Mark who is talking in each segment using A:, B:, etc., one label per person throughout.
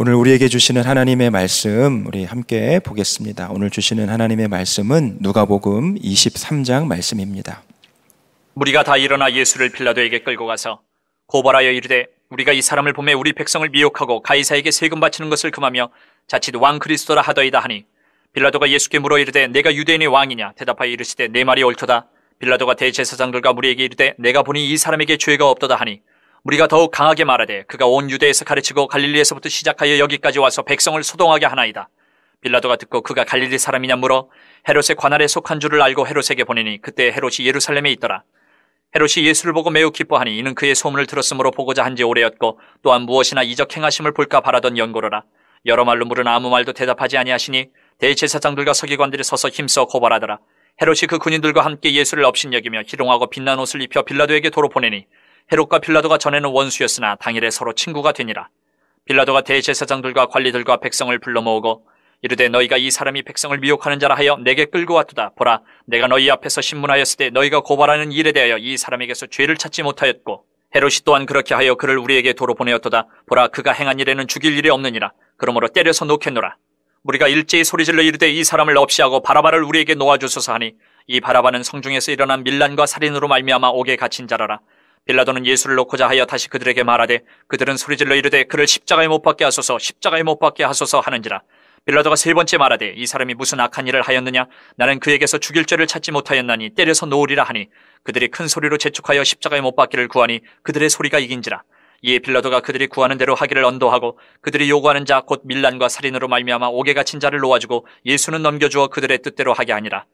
A: 오늘 우리에게 주시는 하나님의 말씀 우리 함께 보겠습니다. 오늘 주시는 하나님의 말씀은 누가복음 23장 말씀입니다.
B: 우리가 다 일어나 예수를 빌라도에게 끌고 가서 고발하여 이르되 우리가 이 사람을 보매 우리 백성을 미혹하고 가이사에게 세금 바치는 것을 금하며 자칫 왕 그리스도라 하더이다 하니 빌라도가 예수께 물어 이르되 내가 유대인의 왕이냐 대답하여 이르시되 내 말이 옳도다 빌라도가 대제사장들과 무리에게 이르되 내가 보니 이 사람에게 죄가 없도다 하니 우리가 더욱 강하게 말하되 그가 온 유대에서 가르치고 갈릴리에서부터 시작하여 여기까지 와서 백성을 소동하게 하나이다. 빌라도가 듣고 그가 갈릴리 사람이냐 물어 헤롯의 관할에 속한 줄을 알고 헤롯에게 보내니 그때 헤롯이 예루살렘에 있더라. 헤롯이 예수를 보고 매우 기뻐하니 이는 그의 소문을 들었으므로 보고자 한 지 오래였고 또한 무엇이나 이적 행하심을 볼까 바라던 연고로라. 여러 말로 물은 아무 말도 대답하지 아니하시니 대제사장들과 서기관들이 서서 힘써 고발하더라. 헤롯이 그 군인들과 함께 예수를 업신여기며 희롱하고 빛난 옷을 입혀 빌라도에게 도로 보내니 헤롯과 빌라도가 전에는 원수였으나 당일에 서로 친구가 되니라. 빌라도가 대제사장들과 관리들과 백성을 불러 모으고 이르되 너희가 이 사람이 백성을 미혹하는 자라 하여 내게 끌고 왔도다. 보라, 내가 너희 앞에서 신문하였을 때 너희가 고발하는 일에 대하여 이 사람에게서 죄를 찾지 못하였고 헤롯이 또한 그렇게 하여 그를 우리에게 도로 보내었도다. 보라, 그가 행한 일에는 죽일 일이 없느니라. 그러므로 때려서 놓겠노라. 우리가 일제히 소리질러 이르되 이 사람을 없이하고 바라바를 우리에게 놓아주소서 하니 이 바라바는 성중에서 일어난 밀란과 살인으로 말미암아 옥에 갇힌 자라라. 빌라도는 예수를 놓고자 하여 다시 그들에게 말하되 그들은 소리질러 이르되 그를 십자가에 못 박게 하소서 십자가에 못 박게 하소서 하는지라 빌라도가 세 번째 말하되 이 사람이 무슨 악한 일을 하였느냐 나는 그에게서 죽일 죄를 찾지 못하였나니 때려서 놓으리라 하니 그들이 큰 소리로 재촉하여 십자가에 못 박기를 구하니 그들의 소리가 이긴지라 이에 빌라도가 그들이 구하는 대로 하기를 언도하고 그들이 요구하는 자 곧 밀란과 살인으로 말미암아 오에 갇힌 자를 놓아주고 예수는 넘겨주어 그들의 뜻대로 하게 아니라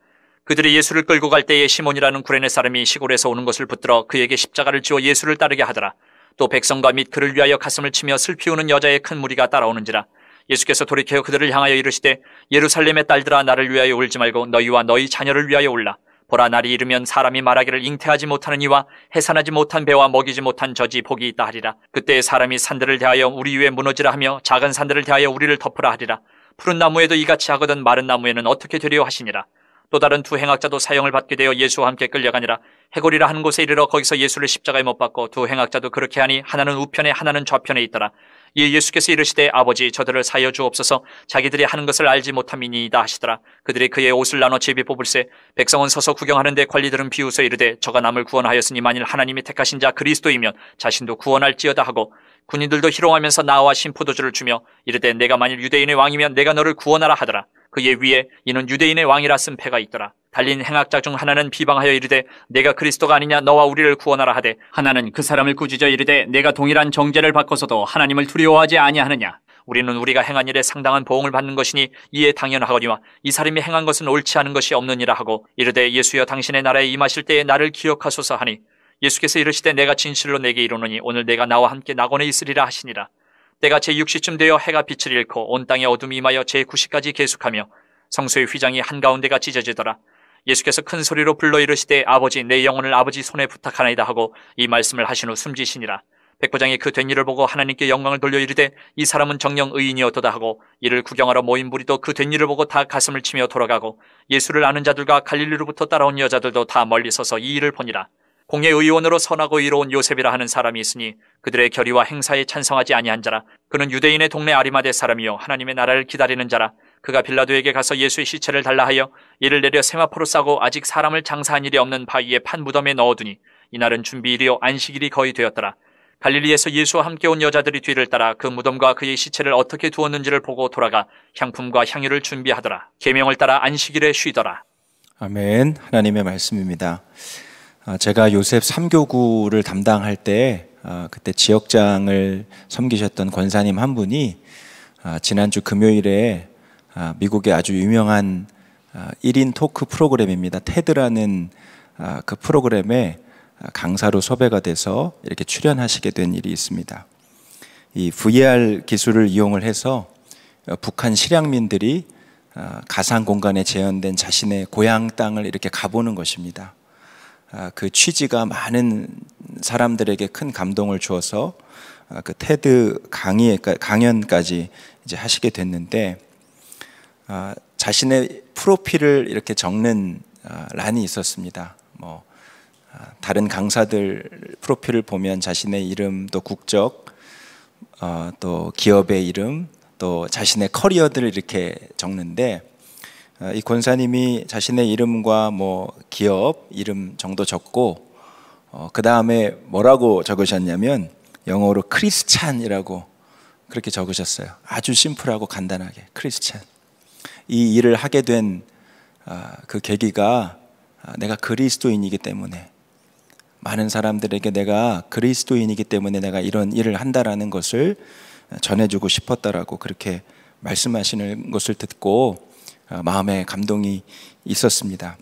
B: 그들이 예수를 끌고 갈 때에 시몬이라는 구레네 사람이 시골에서 오는 것을 붙들어 그에게 십자가를 지어 예수를 따르게 하더라. 또 백성과 및 그를 위하여 가슴을 치며 슬피 우는 여자의 큰 무리가 따라오는지라. 예수께서 돌이켜 그들을 향하여 이르시되 예루살렘의 딸들아 나를 위하여 울지 말고 너희와 너희 자녀를 위하여 울라. 보라 날이 이르면 사람이 말하기를 잉태하지 못하는 이와 해산하지 못한 배와 먹이지 못한 저지 복이 있다 하리라. 그때 사람이 산들을 대하여 우리 위에 무너지라 하며 작은 산들을 대하여 우리를 덮으라 하리라. 푸른 나무에도 이같이 하거든 마른 나무에는 어떻게 되려 하시니라. 또 다른 두 행악자도 사형을 받게 되어 예수와 함께 끌려가니라 해골이라 하는 곳에 이르러 거기서 예수를 십자가에 못 박고 두 행악자도 그렇게 하니 하나는 우편에 하나는 좌편에 있더라 이에 예수께서 이르시되 아버지 저들을 사여 주옵소서 자기들이 하는 것을 알지 못함이니이다 하시더라 그들이 그의 옷을 나눠 제비 뽑을세 백성은 서서 구경하는데 관리들은 비웃어 이르되 저가 남을 구원하였으니 만일 하나님이 택하신 자 그리스도이면 자신도 구원할지어다 하고 군인들도 희롱하면서 나와 신포도주를 주며 이르되 내가 만일 유대인의 왕이면 내가 너를 구원하라 하더라 그의 위에 이는 유대인의 왕이라 쓴 패가 있더라. 달린 행악자 중 하나는 비방하여 이르되 내가 그리스도가 아니냐 너와 우리를 구원하라 하되 하나는 그 사람을 꾸짖어 이르되 내가 동일한 정죄를 받고서도 하나님을 두려워하지 아니하느냐 우리는 우리가 행한 일에 상당한 보응을 받는 것이니 이에 당연하거니와 이 사람이 행한 것은 옳지 않은 것이 없느니라 하고 이르되 예수여 당신의 나라에 임하실 때에 나를 기억하소서 하니 예수께서 이르시되 내가 진실로 내게 이르노니 오늘 내가 나와 함께 낙원에 있으리라 하시니라 때가 제6시쯤 되어 해가 빛을 잃고 온 땅에 어둠이 임하여 제9시까지 계속하며 성소의 휘장이 한가운데가 찢어지더라. 예수께서 큰 소리로 불러 이르시되 아버지 내 영혼을 아버지 손에 부탁하나이다 하고 이 말씀을 하신 후 숨지시니라. 백부장이 그 된 일을 보고 하나님께 영광을 돌려 이르되 이 사람은 정령 의인이었도다 하고 이를 구경하러 모인 무리도 그 된 일을 보고 다 가슴을 치며 돌아가고 예수를 아는 자들과 갈릴리로부터 따라온 여자들도 다 멀리 서서 이 일을 보니라. 공예 의원으로 선하고 이로운 요셉이라 하는 사람이 있으니 그들의 결의와 행사에 찬성하지 아니한 자라 그는 유대인의 동네 아리마대 사람이요 하나님의 나라를 기다리는 자라 그가 빌라도에게 가서 예수의 시체를 달라 하여 이를 내려 세마포로 싸고 아직 사람을 장사한 일이 없는 바위에 판 무덤에 넣어두니 이날은 준비일이요 안식일이 거의 되었더라 갈릴리에서 예수와 함께 온 여자들이 뒤를 따라 그 무덤과 그의 시체를 어떻게 두었는지를 보고 돌아가 향품과 향유를 준비하더라 계명을 따라 안식일에 쉬더라
A: 아멘 하나님의 말씀입니다 아, 제가 요셉 3교구를 담당할 때 아, 그때 지역장을 섬기셨던 권사님 한 분이 아, 지난주 금요일에 아, 미국의 아주 유명한 1인 토크 프로그램입니다. 테드라는 그 프로그램에 강사로 섭외가 돼서 이렇게 출연하시게 된 일이 있습니다. 이 VR 기술을 이용을 해서 어, 북한 실향민들이 가상 공간에 재현된 자신의 고향 땅을 이렇게 가보는 것입니다. 그 취지가 많은 사람들에게 큰 감동을 주어서 아, 그 테드 강의 강연까지 이제 하시게 됐는데 아, 자신의 프로필을 이렇게 적는 아, 란이 있었습니다. 뭐 다른 강사들 프로필을 보면 자신의 이름 또 국적 어, 또 기업의 이름 또 자신의 커리어들을 이렇게 적는데 이 권사님이 자신의 이름과 뭐 기업 이름 정도 적고 어, 그 다음에 뭐라고 적으셨냐면 영어로 크리스찬이라고 그렇게 적으셨어요. 아주 심플하고 간단하게 크리스찬. 이 일을 하게 된그 아, 그 계기가 아, 내가 그리스도인이기 때문에 많은 사람들에게 내가 그리스도인이기 때문에 내가 이런 일을 한다라는 것을 전해주고 싶었다라고 그렇게 말씀하시는 것을 듣고 아, 마음에 감동이 있었습니다.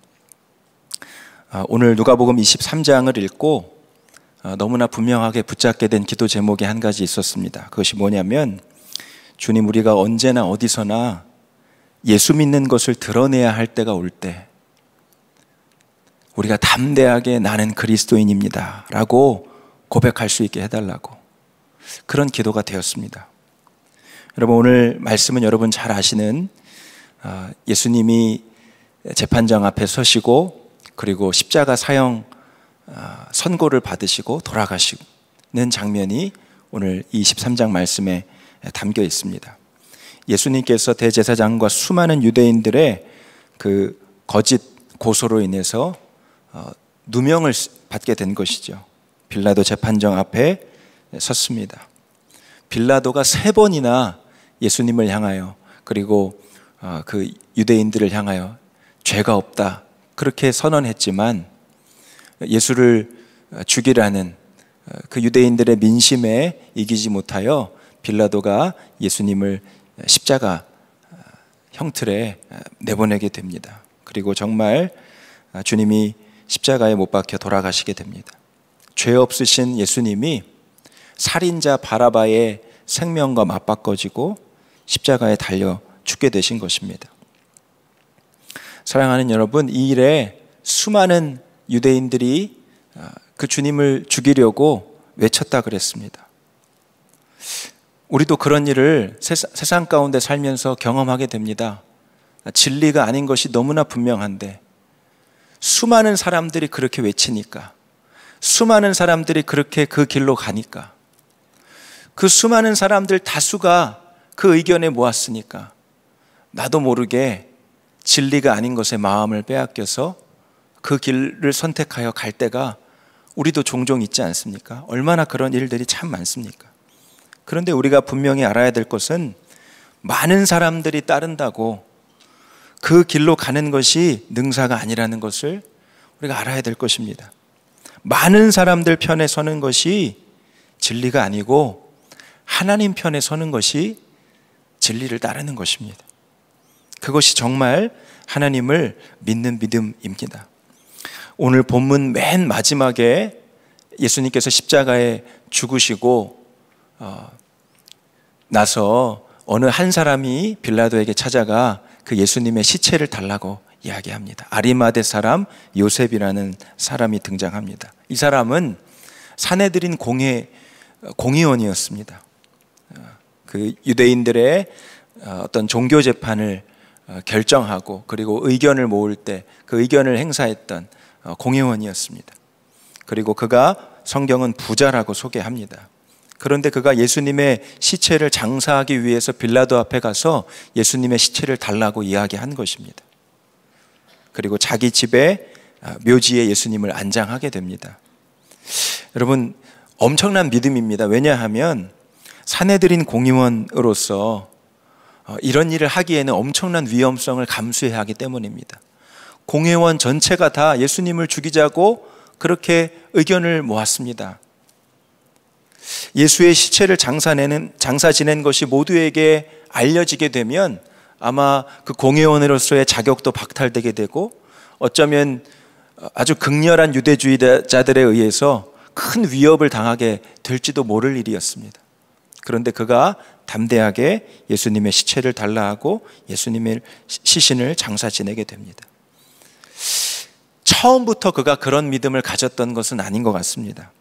A: 아, 오늘 누가복음 23장을 읽고 아, 너무나 분명하게 붙잡게 된 기도 제목이 한 가지 있었습니다. 그것이 뭐냐면 주님 우리가 언제나 어디서나 예수 믿는 것을 드러내야 할 때가 올 때 우리가 담대하게 나는 그리스도인입니다. 라고 고백할 수 있게 해달라고 그런 기도가 되었습니다. 여러분 오늘 말씀은 여러분 잘 아시는 아, 예수님이 재판장 앞에 서시고 그리고 십자가 사형 아, 선고를 받으시고 돌아가시는 장면이 오늘 23장 말씀에 담겨 있습니다. 예수님께서 대제사장과 수많은 유대인들의 그 거짓 고소로 인해서 어, 누명을 받게 된 것이죠. 빌라도 재판정 앞에 섰습니다. 빌라도가 세 번이나 예수님을 향하여 그리고 어, 그 유대인들을 향하여 죄가 없다, 그렇게 선언했지만 예수를 죽이라는 그 유대인들의 민심에 이기지 못하여 빌라도가 예수님을 십자가 형틀에 내보내게 됩니다. 그리고 정말 주님이 십자가에 못 박혀 돌아가시게 됩니다. 죄 없으신 예수님이 살인자 바라바의 생명과 맞바꿔지고 십자가에 달려 죽게 되신 것입니다. 사랑하는 여러분, 이 일에 수많은 유대인들이 아, 그 주님을 죽이려고 외쳤다 그랬습니다. 우리도 그런 일을 세상 가운데 살면서 경험하게 됩니다. 아, 진리가 아닌 것이 너무나 분명한데 수많은 사람들이 그렇게 외치니까 수많은 사람들이 그렇게 그 길로 가니까 그 수많은 사람들 다수가 그 의견에 모았으니까 나도 모르게 진리가 아닌 것에 마음을 빼앗겨서 그 길을 선택하여 갈 때가 우리도 종종 있지 않습니까? 얼마나 그런 일들이 참 많습니까? 그런데 우리가 분명히 알아야 될 것은 많은 사람들이 따른다고 그 길로 가는 것이 능사가 아니라는 것을 우리가 알아야 될 것입니다. 많은 사람들 편에 서는 것이 진리가 아니고 하나님 편에 서는 것이 진리를 따르는 것입니다. 그것이 정말 하나님을 믿는 믿음입니다. 오늘 본문 맨 마지막에 예수님께서 십자가에 죽으시고 어, 나서 어느 한 사람이 빌라도에게 찾아가 그 예수님의 시체를 달라고 이야기합니다. 아리마대 사람 요셉이라는 사람이 등장합니다. 이 사람은 사내들인 공회 공의원이었습니다. 어, 그 유대인들의 어, 어떤 종교 재판을 어, 결정하고 그리고 의견을 모을 때 그 의견을 행사했던 어, 공회원이었습니다. 그리고 그가 성경은 부자라고 소개합니다. 그런데 그가 예수님의 시체를 장사하기 위해서 빌라도 앞에 가서 예수님의 시체를 달라고 이야기한 것입니다. 그리고 자기 집에 아, 묘지에 예수님을 안장하게 됩니다. 여러분 엄청난 믿음입니다. 왜냐하면 사내들인 공의원으로서 어, 이런 일을 하기에는 엄청난 위험성을 감수해야 하기 때문입니다. 공회원 전체가 다 예수님을 죽이자고 그렇게 의견을 모았습니다. 예수의 시체를 장사내는, 장사 지낸 것이 모두에게 알려지게 되면 아마 그 공회원으로서의 자격도 박탈되게 되고 어쩌면 아주 극렬한 유대주의자들에 의해서 큰 위협을 당하게 될지도 모를 일이었습니다. 그런데 그가 담대하게 예수님의 시체를 달라하고 예수님의 시신을 장사 지내게 됩니다. 처음부터 그가 그런 믿음을 가졌던 것은 아닌 것 같습니다.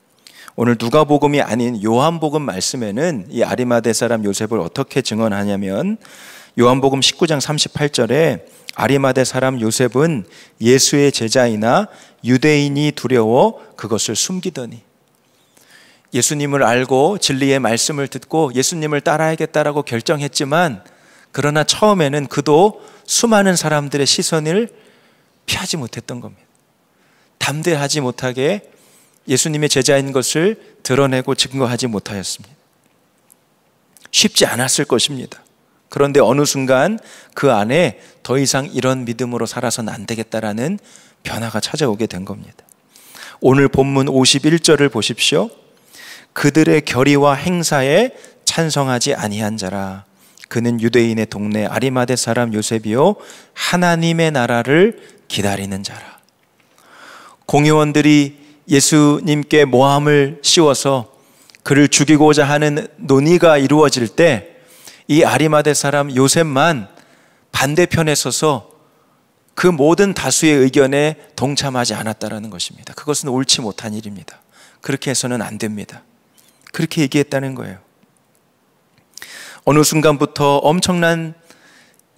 A: 오늘 누가복음이 아닌 요한복음 말씀에는 이 아리마대 사람 요셉을 어떻게 증언하냐면 요한복음 19장 38절에 아리마대 사람 요셉은 예수의 제자이나 유대인이 두려워 그것을 숨기더니 예수님을 알고 진리의 말씀을 듣고 예수님을 따라야겠다라고 결정했지만 그러나 처음에는 그도 수많은 사람들의 시선을 피하지 못했던 겁니다. 담대하지 못하게 예수님의 제자인 것을 드러내고 증거하지 못하였습니다. 쉽지 않았을 것입니다. 그런데 어느 순간 그 안에 더 이상 이런 믿음으로 살아서는 안 되겠다라는 변화가 찾아오게 된 겁니다. 오늘 본문 51절을 보십시오. 그들의 결의와 행사에 찬성하지 아니한 자라. 그는 유대인의 동네 아리마대 사람 요셉이요 하나님의 나라를 기다리는 자라. 공의원들이 예수님께 모함을 씌워서 그를 죽이고자 하는 논의가 이루어질 때 이 아리마대 사람 요셉만 반대편에 서서 그 모든 다수의 의견에 동참하지 않았다라는 것입니다. 그것은 옳지 못한 일입니다. 그렇게 해서는 안 됩니다. 그렇게 얘기했다는 거예요. 어느 순간부터 엄청난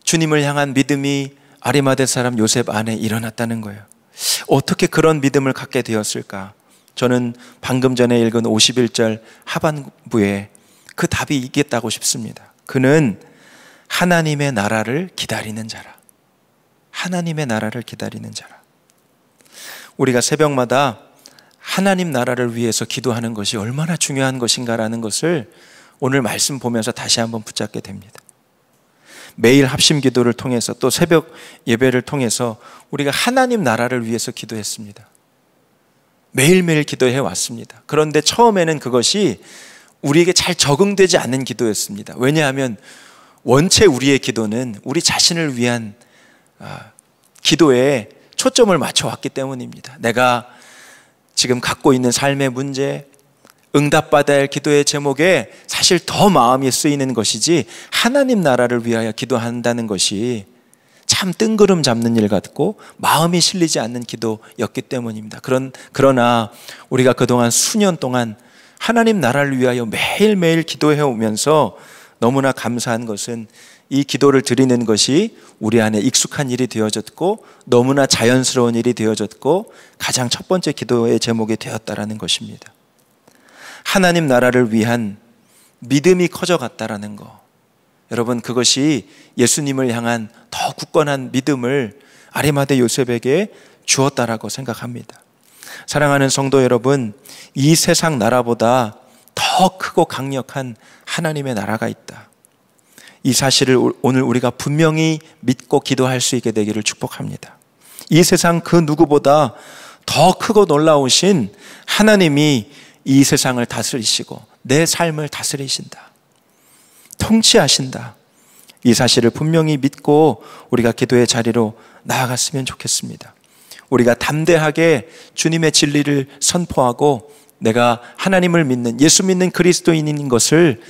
A: 주님을 향한 믿음이 아리마대 사람 요셉 안에 일어났다는 거예요. 어떻게 그런 믿음을 갖게 되었을까? 저는 방금 전에 읽은 51절 하반부에 그 답이 있겠다고 싶습니다. 그는 하나님의 나라를 기다리는 자라. 하나님의 나라를 기다리는 자라. 우리가 새벽마다 하나님 나라를 위해서 기도하는 것이 얼마나 중요한 것인가라는 것을 오늘 말씀 보면서 다시 한번 붙잡게 됩니다. 매일 합심 기도를 통해서 또 새벽 예배를 통해서 우리가 하나님 나라를 위해서 기도했습니다. 매일매일 기도해 왔습니다. 그런데 처음에는 그것이 우리에게 잘 적응되지 않는 기도였습니다. 왜냐하면 원체 우리의 기도는 우리 자신을 위한 아, 기도에 초점을 맞춰왔기 때문입니다. 내가 지금 갖고 있는 삶의 문제, 응답받아야 할 기도의 제목에 사실 더 마음이 쓰이는 것이지 하나님 나라를 위하여 기도한다는 것이 참 뜬구름 잡는 일 같고 마음이 실리지 않는 기도였기 때문입니다. 그런, 그러나 우리가 그동안 수년 동안 하나님 나라를 위하여 매일매일 기도해 오면서 너무나 감사한 것은 이 기도를 드리는 것이 우리 안에 익숙한 일이 되어졌고 너무나 자연스러운 일이 되어졌고 가장 첫 번째 기도의 제목이 되었다라는 것입니다. 하나님 나라를 위한 믿음이 커져갔다라는 거. 여러분 그것이 예수님을 향한 더 굳건한 믿음을 아리마대 요셉에게 주었다라고 생각합니다. 사랑하는 성도 여러분, 이 세상 나라보다 더 크고 강력한 하나님의 나라가 있다. 이 사실을 오늘 우리가 분명히 믿고 기도할 수 있게 되기를 축복합니다. 이 세상 그 누구보다 더 크고 놀라우신 하나님이 이 세상을 다스리시고 내 삶을 다스리신다. 통치하신다. 이 사실을 분명히 믿고 우리가 기도의 자리로 나아갔으면 좋겠습니다. 우리가 담대하게 주님의 진리를 선포하고 내가 하나님을 믿는 예수 믿는 그리스도인인 것을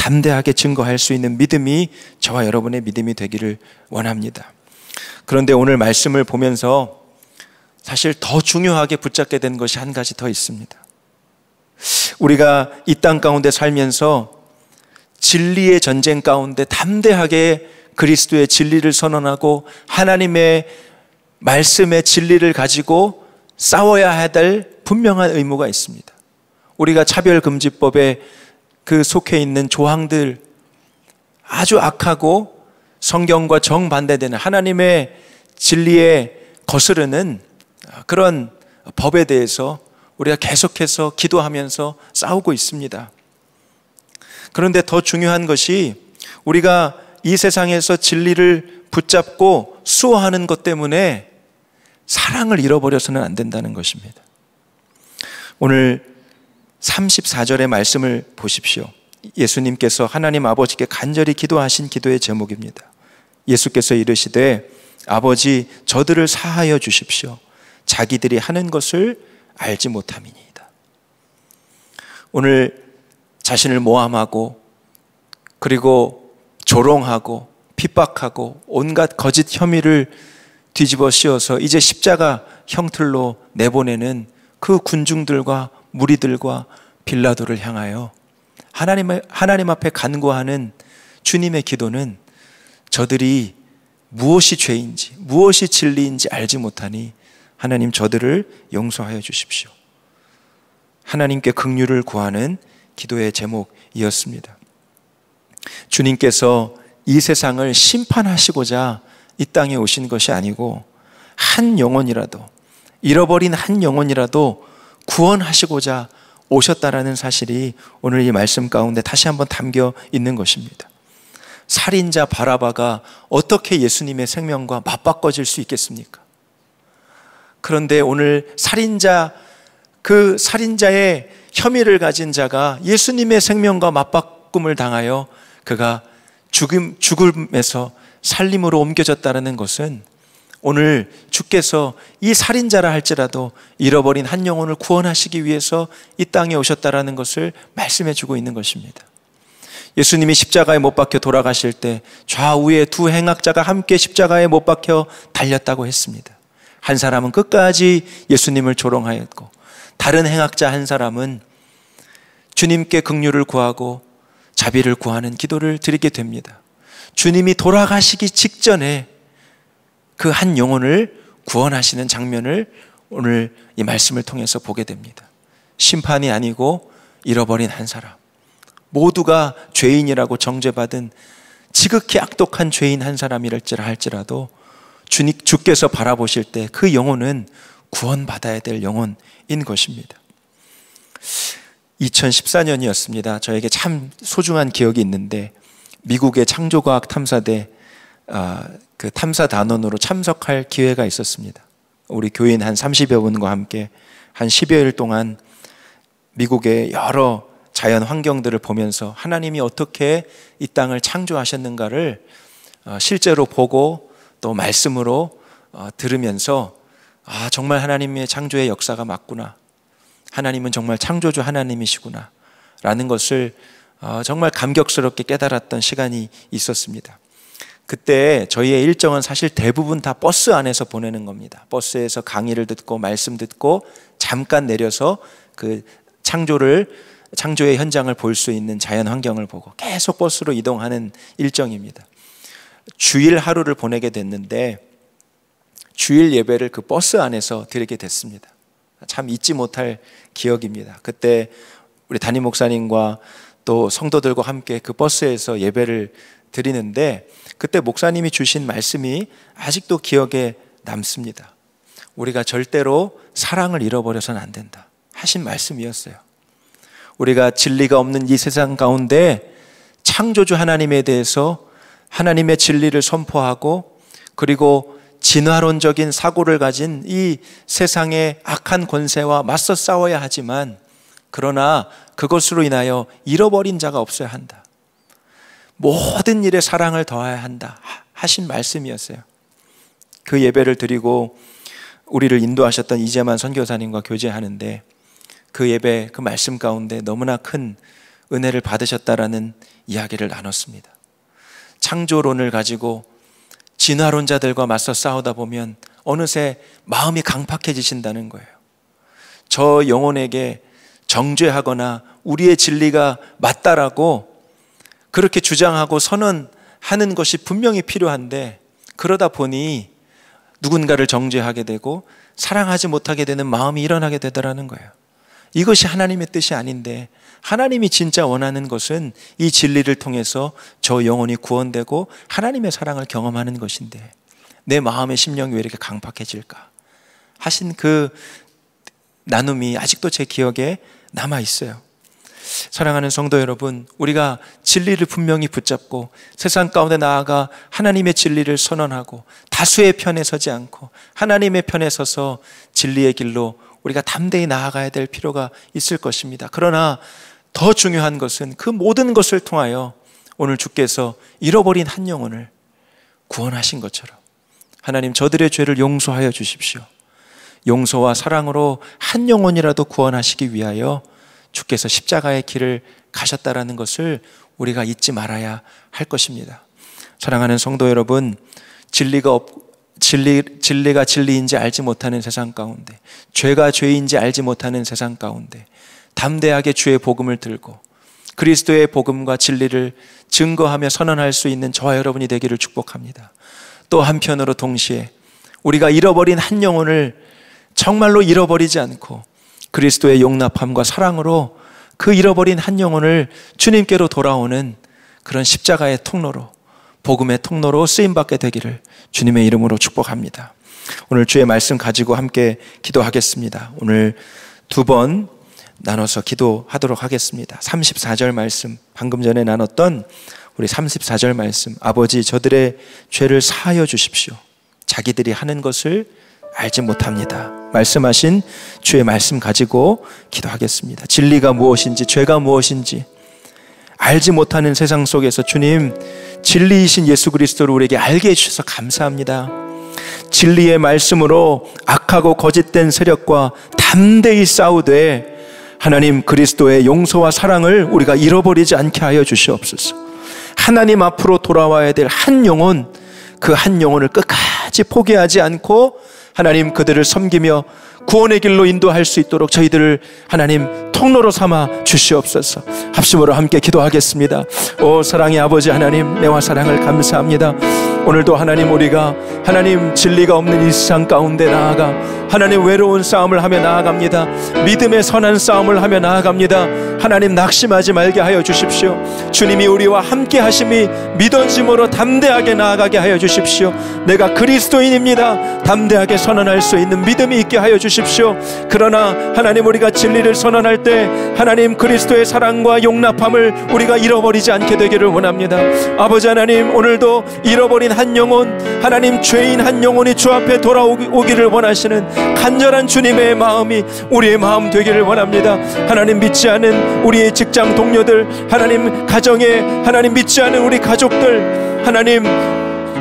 A: 담대하게 증거할 수 있는 믿음이 저와 여러분의 믿음이 되기를 원합니다. 그런데 오늘 말씀을 보면서 사실 더 중요하게 붙잡게 된 것이 한 가지 더 있습니다. 우리가 이 땅 가운데 살면서 진리의 전쟁 가운데 담대하게 그리스도의 진리를 선언하고 하나님의 말씀의 진리를 가지고 싸워야 할 분명한 의무가 있습니다. 우리가 차별금지법에 그 속해 있는 조항들 아주 악하고 성경과 정반대되는 하나님의 진리에 거스르는 그런 법에 대해서 우리가 계속해서 기도하면서 싸우고 있습니다. 그런데 더 중요한 것이 우리가 이 세상에서 진리를 붙잡고 수호하는 것 때문에 사랑을 잃어버려서는 안 된다는 것입니다. 오늘 34절의 말씀을 보십시오. 예수님께서 하나님 아버지께 간절히 기도하신 기도의 제목입니다. 예수께서 이르시되 아버지 저들을 사하여 주십시오. 자기들이 하는 것을 알지 못함이니이다. 오늘 자신을 모함하고 그리고 조롱하고 핍박하고 온갖 거짓 혐의를 뒤집어 씌워서 이제 십자가 형틀로 내보내는 그 군중들과 무리들과 빌라도를 향하여 하나님, 하나님 앞에 간구하는 주님의 기도는 저들이 무엇이 죄인지, 무엇이 진리인지 알지 못하니 하나님 저들을 용서하여 주십시오. 하나님께 긍휼을 구하는 기도의 제목이었습니다. 주님께서 이 세상을 심판하시고자 이 땅에 오신 것이 아니고 한 영혼이라도 잃어버린 한 영혼이라도 구원하시고자 오셨다라는 사실이 오늘 이 말씀 가운데 다시 한번 담겨 있는 것입니다. 살인자 바라바가 어떻게 예수님의 생명과 맞바꿔질 수 있겠습니까? 그런데 오늘 살인자 그 살인자의 혐의를 가진 자가 예수님의 생명과 맞바꿈을 당하여 그가 죽음, 죽음에서 살림으로 옮겨졌다는 것은 오늘 주께서 이 살인자라 할지라도 잃어버린 한 영혼을 구원하시기 위해서 이 땅에 오셨다라는 것을 말씀해 주고 있는 것입니다. 예수님이 십자가에 못 박혀 돌아가실 때 좌우에 두 행악자가 함께 십자가에 못 박혀 달렸다고 했습니다. 한 사람은 끝까지 예수님을 조롱하였고 다른 행악자 한 사람은 주님께 긍휼을 구하고 자비를 구하는 기도를 드리게 됩니다. 주님이 돌아가시기 직전에 그한 영혼을 구원하시는 장면을 오늘 이 말씀을 통해서 보게 됩니다. 심판이 아니고 잃어버린 한 사람. 모두가 죄인이라고 정죄받은 지극히 악독한 죄인 한 사람이랄지라 할지라도 주님, 주께서 바라보실 때 그 영혼은 구원받아야 될 영혼인 것입니다. 2014년이었습니다. 저에게 참 소중한 기억이 있는데 미국의 창조과학 탐사대 아, 그 탐사 단원으로 참석할 기회가 있었습니다. 우리 교인 한 30여 분과 함께 한 10여일 동안 미국의 여러 자연 환경들을 보면서 하나님이 어떻게 이 땅을 창조하셨는가를 어, 실제로 보고 또 말씀으로 어, 들으면서 아, 정말 하나님의 창조의 역사가 맞구나. 하나님은 정말 창조주 하나님이시구나. 라는 것을 어, 정말 감격스럽게 깨달았던 시간이 있었습니다. 그때 저희의 일정은 사실 대부분 다 버스 안에서 보내는 겁니다. 버스에서 강의를 듣고 말씀 듣고 잠깐 내려서 그 창조를 창조의 현장을 볼 수 있는 자연 환경을 보고 계속 버스로 이동하는 일정입니다. 주일 하루를 보내게 됐는데 주일 예배를 그 버스 안에서 드리게 됐습니다. 참 잊지 못할 기억입니다. 그때 우리 담임 목사님과 또 성도들과 함께 그 버스에서 예배를 드리는데 그때 목사님이 주신 말씀이 아직도 기억에 남습니다. 우리가 절대로 사랑을 잃어버려서는 안 된다. 하신 말씀이었어요. 우리가 진리가 없는 이 세상 가운데 창조주 하나님에 대해서 하나님의 진리를 선포하고 그리고 진화론적인 사고를 가진 이 세상의 악한 권세와 맞서 싸워야 하지만 그러나 그것으로 인하여 잃어버린 자가 없어야 한다. 모든 일에 사랑을 더해야 한다 하신 말씀이었어요. 그 예배를 드리고 우리를 인도하셨던 이재만 선교사님과 교제하는데 그 예배 그 말씀 가운데 너무나 큰 은혜를 받으셨다라는 이야기를 나눴습니다. 창조론을 가지고 진화론자들과 맞서 싸우다 보면 어느새 마음이 강팍해지신다는 거예요. 저 영혼에게 정죄하거나 우리의 진리가 맞다라고 그렇게 주장하고 선언하는 것이 분명히 필요한데 그러다 보니 누군가를 정죄하게 되고 사랑하지 못하게 되는 마음이 일어나게 되더라는 거예요. 이것이 하나님의 뜻이 아닌데 하나님이 진짜 원하는 것은 이 진리를 통해서 저 영혼이 구원되고 하나님의 사랑을 경험하는 것인데 내 마음의 심령이 왜 이렇게 강팍해질까 하신 그 나눔이 아직도 제 기억에 남아 있어요. 사랑하는 성도 여러분, 우리가 진리를 분명히 붙잡고 세상 가운데 나아가 하나님의 진리를 선언하고 다수의 편에 서지 않고 하나님의 편에 서서 진리의 길로 우리가 담대히 나아가야 될 필요가 있을 것입니다. 그러나 더 중요한 것은 그 모든 것을 통하여 오늘 주께서 잃어버린 한 영혼을 구원하신 것처럼 하나님 저들의 죄를 용서하여 주십시오. 용서와 사랑으로 한 영혼이라도 구원하시기 위하여 주께서 십자가의 길을 가셨다라는 것을 우리가 잊지 말아야 할 것입니다. 사랑하는 성도 여러분, 진리가 없, 진리, 진리가 진리인지 알지 못하는 세상 가운데, 죄가 죄인지 알지 못하는 세상 가운데, 담대하게 주의 복음을 들고, 그리스도의 복음과 진리를 증거하며 선언할 수 있는 저와 여러분이 되기를 축복합니다. 또 한편으로 동시에 우리가 잃어버린 한 영혼을 정말로 잃어버리지 않고 그리스도의 용납함과 사랑으로 그 잃어버린 한 영혼을 주님께로 돌아오는 그런 십자가의 통로로 복음의 통로로 쓰임받게 되기를 주님의 이름으로 축복합니다. 오늘 주의 말씀 가지고 함께 기도하겠습니다. 오늘 두 번 나눠서 기도하도록 하겠습니다. 34절 말씀, 방금 전에 나눴던 우리 34절 말씀, 아버지 저들의 죄를 사하여 주십시오. 자기들이 하는 것을 알지 못합니다. 말씀하신 주의 말씀 가지고 기도하겠습니다. 진리가 무엇인지, 죄가 무엇인지, 알지 못하는 세상 속에서 주님, 진리이신 예수 그리스도를 우리에게 알게 해주셔서 감사합니다. 진리의 말씀으로 악하고 거짓된 세력과 담대히 싸우되 하나님 그리스도의 용서와 사랑을 우리가 잃어버리지 않게 하여 주시옵소서. 하나님 앞으로 돌아와야 될 한 영혼, 그 한 영혼을 끝까지 포기하지 않고 하나님 그들을 섬기며 구원의 길로 인도할 수 있도록 저희들을 하나님 통로로 삼아 주시옵소서. 합심으로 함께 기도하겠습니다. 오 사랑의 아버지 하나님 내와 사랑을 감사합니다. 오늘도 하나님 우리가 하나님 진리가 없는 이상 가운데 나아가 하나님 외로운 싸움을 하며 나아갑니다. 믿음의 선한 싸움을 하며 나아갑니다. 하나님 낙심하지 말게 하여 주십시오. 주님이 우리와 함께 하심이 믿어짐으로 담대하게 나아가게 하여 주십시오. 내가 그리스도인입니다. 담대하게 선언할 수 있는 믿음이 있게 하여 주십시오. 그러나 하나님 우리가 진리를 선언할 때때 하나님 그리스도의 사랑과 용납함을 우리가 잃어버리지 않게 되기를 원합니다. 아버지 하나님 오늘도 잃어버린 한 영혼 하나님 죄인 한 영혼이 주 앞에 돌아오기를 원하시는 간절한 주님의 마음이 우리의 마음 되기를 원합니다. 하나님 믿지 않은 우리의 직장 동료들 하나님 가정에 하나님 믿지 않은 우리 가족들 하나님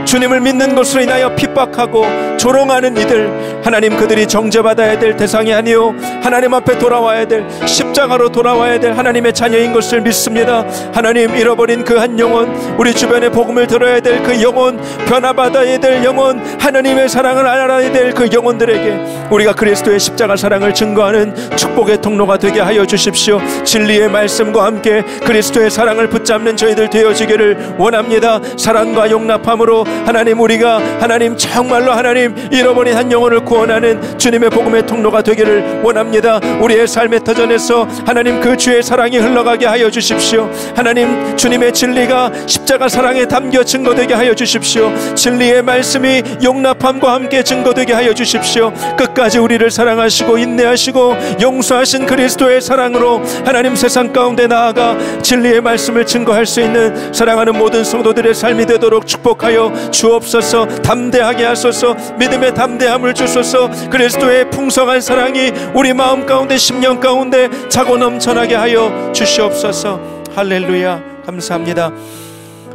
A: 주님을 믿는 것으로 인하여 핍박하고 조롱하는 이들 하나님 그들이 정죄받아야 될 대상이 아니요 하나님 앞에 돌아와야 될 십자가로 돌아와야 될 하나님의 자녀인 것을 믿습니다 하나님 잃어버린 그 한 영혼 우리 주변에 복음을 들어야 될 그 영혼 변화받아야 될 영혼 하나님의 사랑을 알아야 될 그 영혼들에게 우리가 그리스도의 십자가 사랑을 증거하는 축복의 통로가 되게 하여 주십시오 진리의 말씀과 함께 그리스도의 사랑을 붙잡는 저희들 되어지기를 원합니다 사랑과 용납함으로 하나님 우리가 하나님 정말로 하나님 주님 잃어버린 한 영혼을 구원하는 주님의 복음의 통로가 되기를 원합니다 우리의 삶의 터전에서 하나님 그 주의 사랑이 흘러가게 하여 주십시오 하나님 주님의 진리가 십자가 사랑에 담겨 증거되게 하여 주십시오 진리의 말씀이 용납함과 함께 증거되게 하여 주십시오 끝까지 우리를 사랑하시고 인내하시고 용서하신 그리스도의 사랑으로 하나님 세상 가운데 나아가 진리의 말씀을 증거할 수 있는 사랑하는 모든 성도들의 삶이 되도록 축복하여 주옵소서 담대하게 하소서 믿음의 담대함을 주소서 그리스도의 풍성한 사랑이 우리 마음 가운데 심년 가운데 차고 넘쳐나게 하여 주시옵소서 할렐루야 감사합니다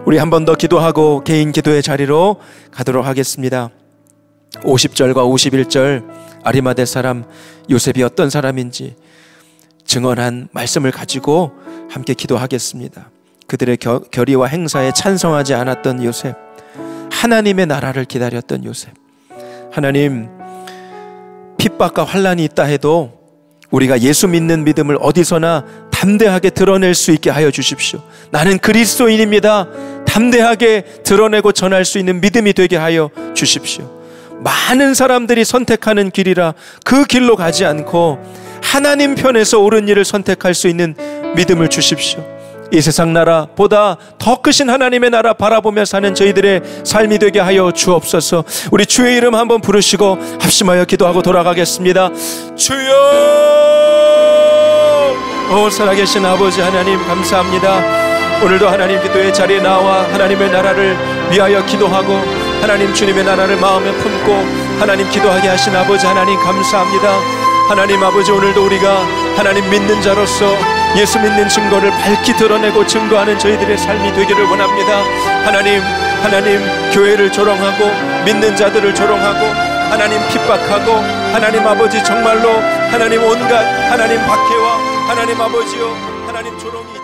A: 우리 한 번 더 기도하고 개인 기도의 자리로 가도록 하겠습니다 50절과 51절 아리마대 사람 요셉이 어떤 사람인지 증언한 말씀을 가지고 함께 기도하겠습니다. 그들의 결의와 행사에 찬성하지 않았던 요셉, 하나님의 나라를 기다렸던 요셉, 하나님 핍박과 환란이 있다 해도 우리가 예수 믿는 믿음을 어디서나 담대하게 드러낼 수 있게 하여 주십시오. 나는 그리스도인입니다. 담대하게 드러내고 전할 수 있는 믿음이 되게 하여 주십시오. 많은 사람들이 선택하는 길이라 그 길로 가지 않고 하나님 편에서 옳은 일을 선택할 수 있는 믿음을 주십시오. 이 세상 나라보다 더 크신 하나님의 나라 바라보며 사는 저희들의 삶이 되게 하여 주옵소서. 우리 주의 이름 한번 부르시고 합심하여 기도하고 돌아가겠습니다. 주여! 오 살아계신 아버지 하나님 감사합니다. 오늘도 하나님 기도의 자리에 나와 하나님의 나라를 위하여 기도하고 하나님 주님의 나라를 마음에 품고 하나님 기도하게 하신 아버지 하나님 감사합니다. 하나님 아버지 오늘도 우리가 하나님 믿는 자로서 예수 믿는 증거를 밝히 드러내고 증거하는 저희들의 삶이 되기를 원합니다. 하나님, 하나님, 교회를 조롱하고 믿는 자들을 조롱하고 하나님 핍박하고 하나님 아버지 정말로 하나님 온갖 하나님 박해와 하나님 아버지요 하나님 조롱이